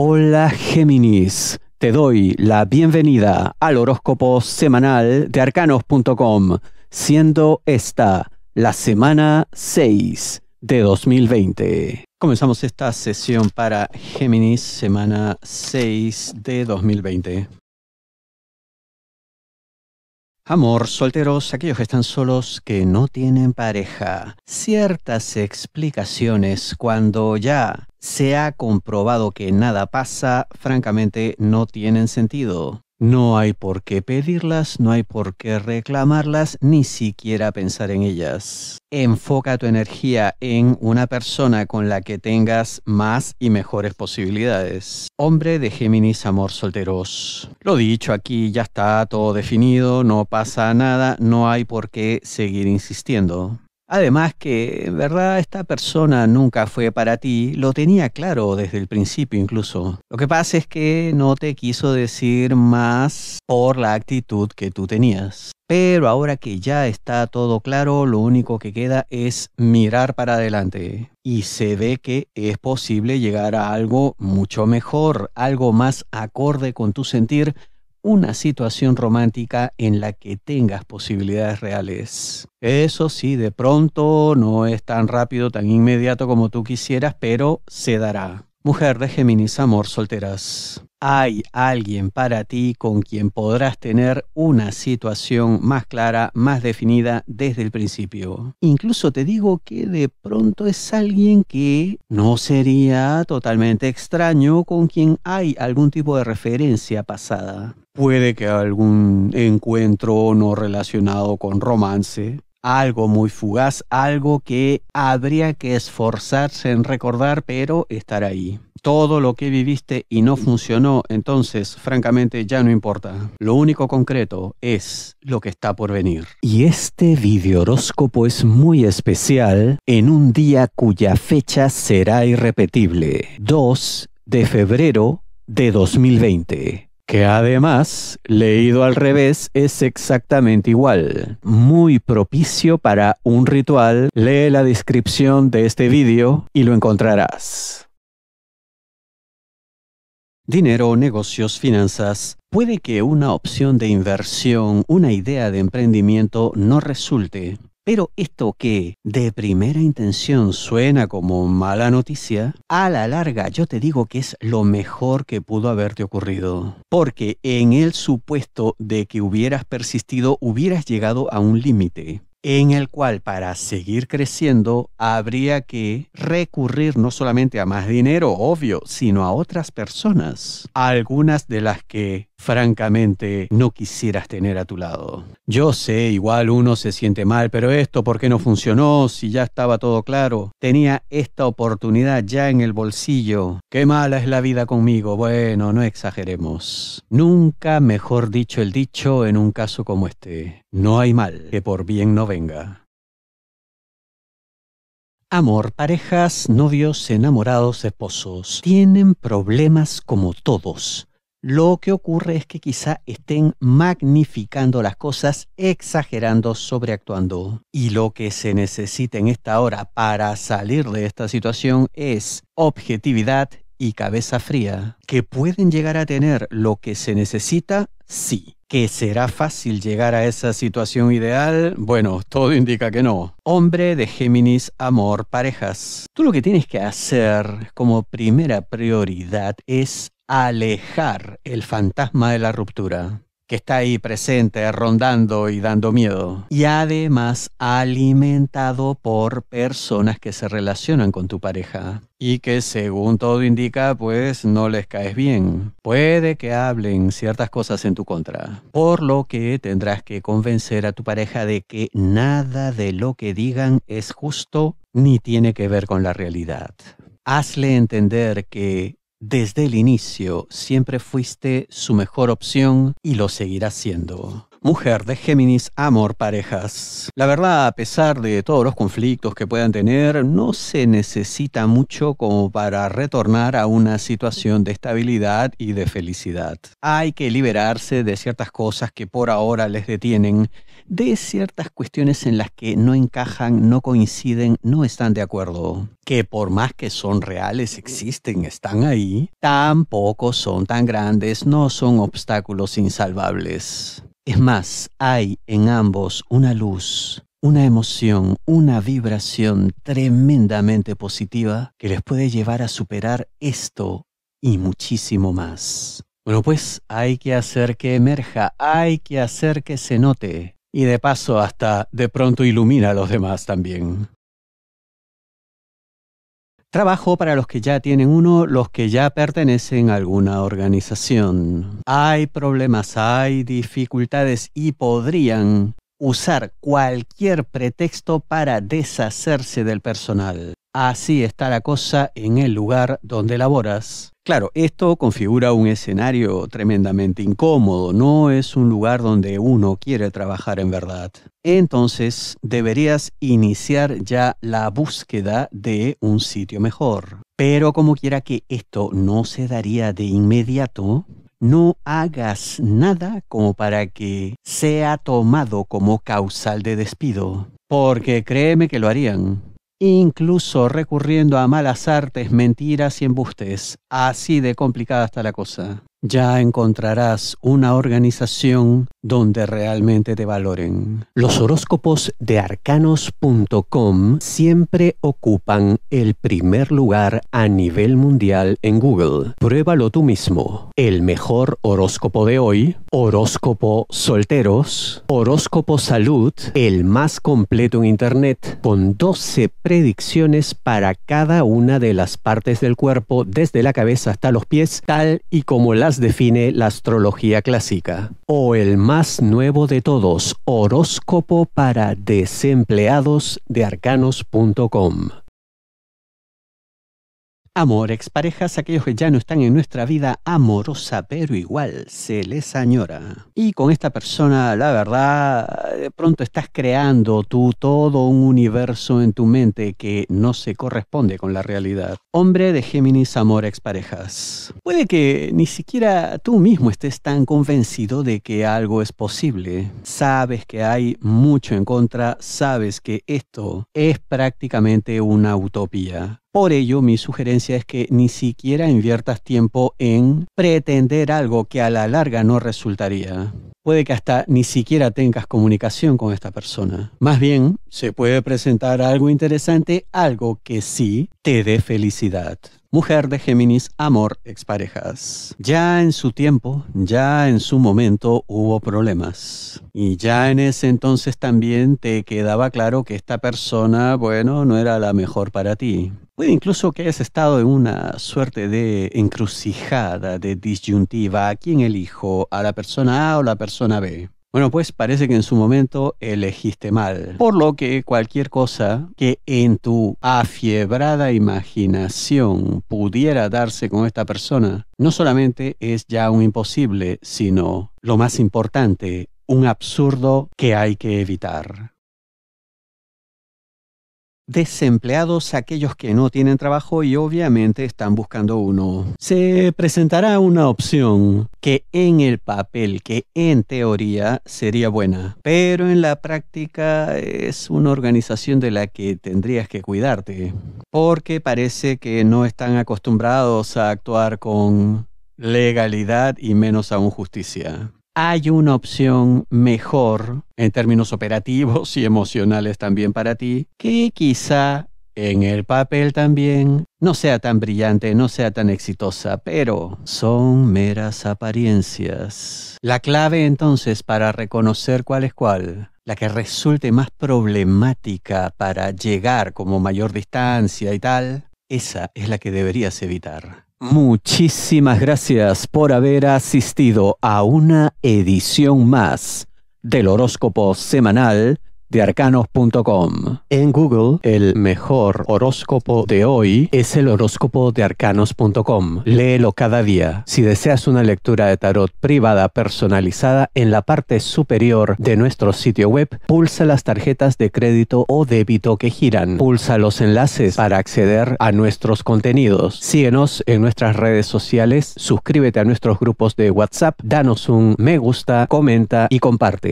Hola Géminis, te doy la bienvenida al horóscopo semanal de arcanos.com, siendo esta la semana 6 de 2020. Comenzamos esta sesión para Géminis, semana 6 de 2020. Amor, solteros, aquellos que están solos, que no tienen pareja. Ciertas explicaciones cuando ya se ha comprobado que nada pasa, francamente no tienen sentido. No hay por qué pedirlas, no hay por qué reclamarlas, ni siquiera pensar en ellas. Enfoca tu energía en una persona con la que tengas más y mejores posibilidades. Hombre de Géminis, amor solteros. Lo dicho, aquí ya está todo definido, no pasa nada, no hay por qué seguir insistiendo. Además que, en verdad, esta persona nunca fue para ti, lo tenía claro desde el principio incluso. Lo que pasa es que no te quiso decir más por la actitud que tú tenías. Pero ahora que ya está todo claro, lo único que queda es mirar para adelante. Y se ve que es posible llegar a algo mucho mejor, algo más acorde con tu sentir, una situación romántica en la que tengas posibilidades reales. Eso sí, de pronto no es tan rápido, tan inmediato como tú quisieras, pero se dará. Mujer de Géminis, amor, solteras. Hay alguien para ti con quien podrás tener una situación más clara, más definida desde el principio. Incluso te digo que de pronto es alguien que no sería totalmente extraño con quien hay algún tipo de referencia pasada puede que algún encuentro no relacionado con romance, algo muy fugaz, algo que habría que esforzarse en recordar, pero estar ahí. Todo lo que viviste y no funcionó, entonces, francamente, ya no importa. Lo único concreto es lo que está por venir. Y este horóscopo es muy especial en un día cuya fecha será irrepetible. 2 de febrero de 2020 que además, leído al revés, es exactamente igual. Muy propicio para un ritual, lee la descripción de este vídeo y lo encontrarás. Dinero, negocios, finanzas. Puede que una opción de inversión, una idea de emprendimiento no resulte, pero esto que de primera intención suena como mala noticia, a la larga yo te digo que es lo mejor que pudo haberte ocurrido. Porque en el supuesto de que hubieras persistido, hubieras llegado a un límite en el cual para seguir creciendo habría que recurrir no solamente a más dinero, obvio, sino a otras personas, algunas de las que francamente no quisieras tener a tu lado. Yo sé, igual uno se siente mal, pero esto, ¿por qué no funcionó? Si ya estaba todo claro. Tenía esta oportunidad ya en el bolsillo. Qué mala es la vida conmigo. Bueno, no exageremos. Nunca mejor dicho el dicho en un caso como este. No hay mal que por bien no venga. Amor, parejas, novios, enamorados, esposos, tienen problemas como todos lo que ocurre es que quizá estén magnificando las cosas, exagerando, sobreactuando. Y lo que se necesita en esta hora para salir de esta situación es objetividad y cabeza fría. ¿Que pueden llegar a tener lo que se necesita? Sí. ¿Que será fácil llegar a esa situación ideal? Bueno, todo indica que no. Hombre de Géminis, amor, parejas. Tú lo que tienes que hacer como primera prioridad es alejar el fantasma de la ruptura que está ahí presente, rondando y dando miedo. Y además alimentado por personas que se relacionan con tu pareja y que según todo indica, pues no les caes bien. Puede que hablen ciertas cosas en tu contra, por lo que tendrás que convencer a tu pareja de que nada de lo que digan es justo ni tiene que ver con la realidad. Hazle entender que desde el inicio siempre fuiste su mejor opción y lo seguirás siendo. Mujer de Géminis, amor, parejas. La verdad, a pesar de todos los conflictos que puedan tener, no se necesita mucho como para retornar a una situación de estabilidad y de felicidad. Hay que liberarse de ciertas cosas que por ahora les detienen, de ciertas cuestiones en las que no encajan, no coinciden, no están de acuerdo que por más que son reales, existen, están ahí, tampoco son tan grandes, no son obstáculos insalvables. Es más, hay en ambos una luz, una emoción, una vibración tremendamente positiva que les puede llevar a superar esto y muchísimo más. Bueno, pues hay que hacer que emerja, hay que hacer que se note. Y de paso hasta de pronto ilumina a los demás también trabajo para los que ya tienen uno, los que ya pertenecen a alguna organización. Hay problemas, hay dificultades y podrían usar cualquier pretexto para deshacerse del personal. Así está la cosa en el lugar donde laboras. Claro, esto configura un escenario tremendamente incómodo, no es un lugar donde uno quiere trabajar en verdad. Entonces, deberías iniciar ya la búsqueda de un sitio mejor. Pero como quiera que esto no se daría de inmediato, no hagas nada como para que sea tomado como causal de despido, porque créeme que lo harían incluso recurriendo a malas artes, mentiras y embustes. Así de complicada está la cosa ya encontrarás una organización donde realmente te valoren. Los horóscopos de arcanos.com siempre ocupan el primer lugar a nivel mundial en Google. Pruébalo tú mismo. El mejor horóscopo de hoy, horóscopo solteros, horóscopo salud, el más completo en Internet, con 12 predicciones para cada una de las partes del cuerpo, desde la cabeza hasta los pies, tal y como la define la astrología clásica, o el más nuevo de todos, horóscopo para desempleados de arcanos.com. Amor, exparejas, aquellos que ya no están en nuestra vida amorosa, pero igual se les añora. Y con esta persona, la verdad, de pronto estás creando tú todo un universo en tu mente que no se corresponde con la realidad. Hombre de Géminis, amor, exparejas. Puede que ni siquiera tú mismo estés tan convencido de que algo es posible. Sabes que hay mucho en contra, sabes que esto es prácticamente una utopía por ello, mi sugerencia es que ni siquiera inviertas tiempo en pretender algo que a la larga no resultaría. Puede que hasta ni siquiera tengas comunicación con esta persona. Más bien, se puede presentar algo interesante, algo que sí te dé felicidad. Mujer de Géminis, amor, exparejas. Ya en su tiempo, ya en su momento hubo problemas. Y ya en ese entonces también te quedaba claro que esta persona, bueno, no era la mejor para ti. Puede incluso que hayas estado en una suerte de encrucijada, de disyuntiva, a quién elijo, a la persona A o la persona B. Bueno, pues parece que en su momento elegiste mal, por lo que cualquier cosa que en tu afiebrada imaginación pudiera darse con esta persona, no solamente es ya un imposible, sino, lo más importante, un absurdo que hay que evitar desempleados, aquellos que no tienen trabajo y obviamente están buscando uno. Se presentará una opción que en el papel, que en teoría sería buena, pero en la práctica es una organización de la que tendrías que cuidarte, porque parece que no están acostumbrados a actuar con legalidad y menos aún justicia hay una opción mejor en términos operativos y emocionales también para ti, que quizá en el papel también no sea tan brillante, no sea tan exitosa, pero son meras apariencias. La clave entonces para reconocer cuál es cuál, la que resulte más problemática para llegar como mayor distancia y tal, esa es la que deberías evitar. Muchísimas gracias por haber asistido a una edición más del horóscopo semanal de arcanos.com. En Google, el mejor horóscopo de hoy es el horóscopo de arcanos.com. Léelo cada día. Si deseas una lectura de tarot privada personalizada en la parte superior de nuestro sitio web, pulsa las tarjetas de crédito o débito que giran. Pulsa los enlaces para acceder a nuestros contenidos. Síguenos en nuestras redes sociales, suscríbete a nuestros grupos de WhatsApp, danos un me gusta, comenta y comparte.